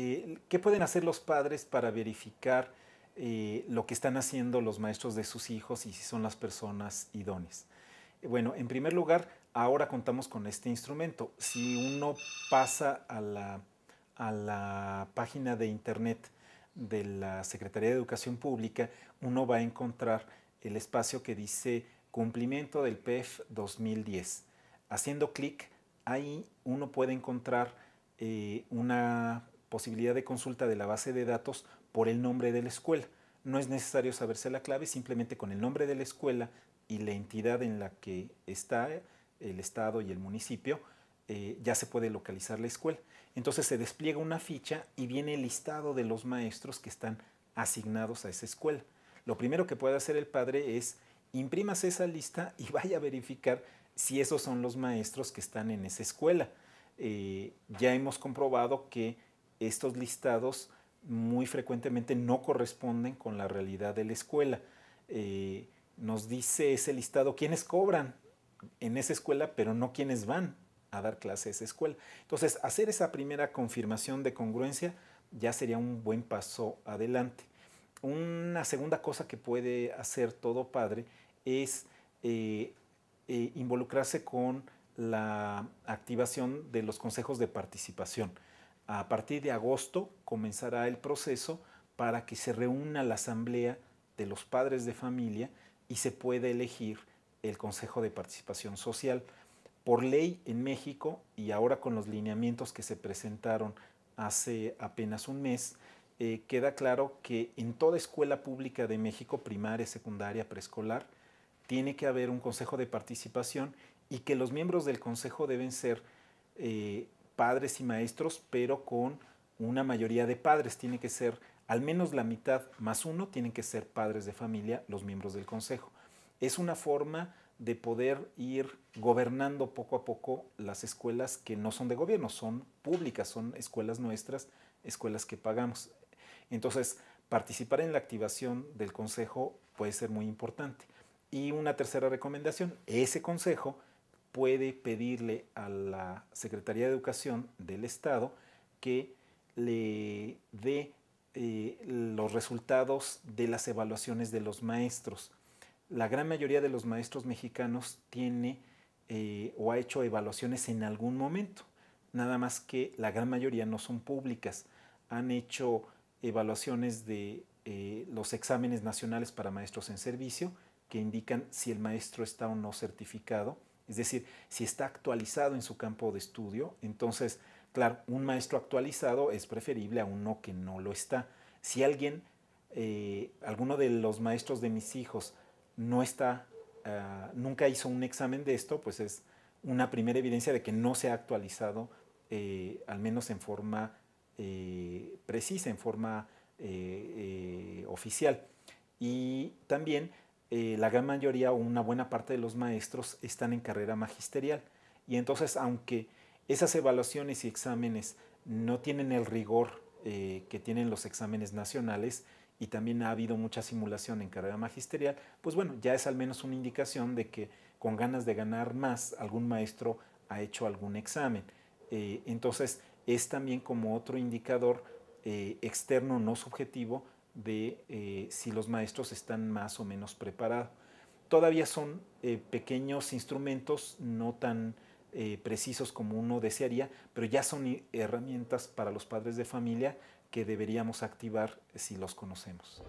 Eh, ¿Qué pueden hacer los padres para verificar eh, lo que están haciendo los maestros de sus hijos y si son las personas idóneas? Bueno, en primer lugar, ahora contamos con este instrumento. Si uno pasa a la, página de internet de la Secretaría de Educación Pública, uno va a encontrar el espacio que dice cumplimiento del PEF 2010. Haciendo clic ahí, uno puede encontrar eh, una posibilidad de consulta de la base de datos por el nombre de la escuela. No es necesario saberse la clave, simplemente con el nombre de la escuela y la entidad en la que está el estado y el municipio, eh, ya se puede localizar la escuela. Entonces se despliega una ficha y viene el listado de los maestros que están asignados a esa escuela. Lo primero que puede hacer el padre es imprimas esa lista y vaya a verificar si esos son los maestros que están en esa escuela. Eh, ya hemos comprobado que estos listados muy frecuentemente no corresponden con la realidad de la escuela. Eh, nos dice ese listado quiénes cobran en esa escuela, pero no quiénes van a dar clase a esa escuela. Entonces, hacer esa primera confirmación de congruencia ya sería un buen paso adelante. Una segunda cosa que puede hacer todo padre es eh, eh, involucrarse con la activación de los consejos de participación a partir de agosto comenzará el proceso para que se reúna la asamblea de los padres de familia y se pueda elegir el Consejo de Participación Social. Por ley en México y ahora con los lineamientos que se presentaron hace apenas un mes, eh, queda claro que en toda escuela pública de México, primaria, secundaria, preescolar, tiene que haber un Consejo de Participación y que los miembros del Consejo deben ser eh, padres y maestros, pero con una mayoría de padres. Tiene que ser al menos la mitad más uno, tienen que ser padres de familia los miembros del consejo. Es una forma de poder ir gobernando poco a poco las escuelas que no son de gobierno, son públicas, son escuelas nuestras, escuelas que pagamos. Entonces, participar en la activación del consejo puede ser muy importante. Y una tercera recomendación, ese consejo puede pedirle a la Secretaría de Educación del Estado que le dé eh, los resultados de las evaluaciones de los maestros. La gran mayoría de los maestros mexicanos tiene eh, o ha hecho evaluaciones en algún momento, nada más que la gran mayoría no son públicas. Han hecho evaluaciones de eh, los exámenes nacionales para maestros en servicio que indican si el maestro está o no certificado es decir, si está actualizado en su campo de estudio, entonces, claro, un maestro actualizado es preferible a uno que no lo está. Si alguien, eh, alguno de los maestros de mis hijos no está, ah, nunca hizo un examen de esto, pues es una primera evidencia de que no se ha actualizado, eh, al menos en forma eh, precisa, en forma oficial. Y también eh, la gran mayoría o una buena parte de los maestros están en carrera magisterial. Y entonces, aunque esas evaluaciones y exámenes no tienen el rigor eh, que tienen los exámenes nacionales, y también ha habido mucha simulación en carrera magisterial, pues bueno, ya es al menos una indicación de que con ganas de ganar más, algún maestro ha hecho algún examen. Eh, entonces, es también como otro indicador externo, no subjetivo, de eh, si los maestros están más o menos preparados. Todavía son eh, pequeños instrumentos, no tan eh, precisos como uno desearía, pero ya son herramientas para los padres de familia que deberíamos activar si los conocemos.